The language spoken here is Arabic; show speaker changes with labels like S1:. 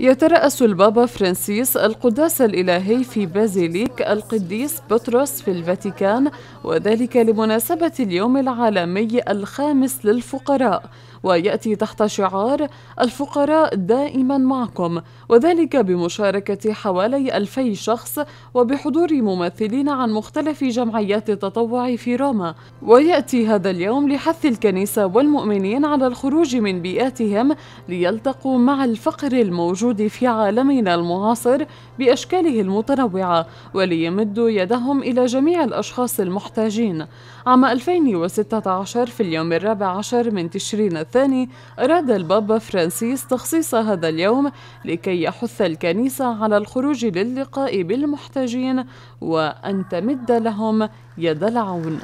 S1: يترأس البابا فرانسيس القداس الإلهي في بازيليك القديس بطرس في الفاتيكان وذلك لمناسبة اليوم العالمي الخامس للفقراء ويأتي تحت شعار الفقراء دائما معكم وذلك بمشاركة حوالي ألفي شخص وبحضور ممثلين عن مختلف جمعيات التطوع في روما ويأتي هذا اليوم لحث الكنيسة والمؤمنين على الخروج من بيئاتهم ليلتقوا مع الفقر الموجود الموجود في عالمنا المعاصر بأشكاله المتنوعة وليمدوا يدهم إلى جميع الأشخاص المحتاجين عام 2016 في اليوم الرابع عشر من تشرين الثاني أراد البابا فرانسيس تخصيص هذا اليوم لكي يحث الكنيسة على الخروج للقاء بالمحتاجين وأن تمد لهم يد العون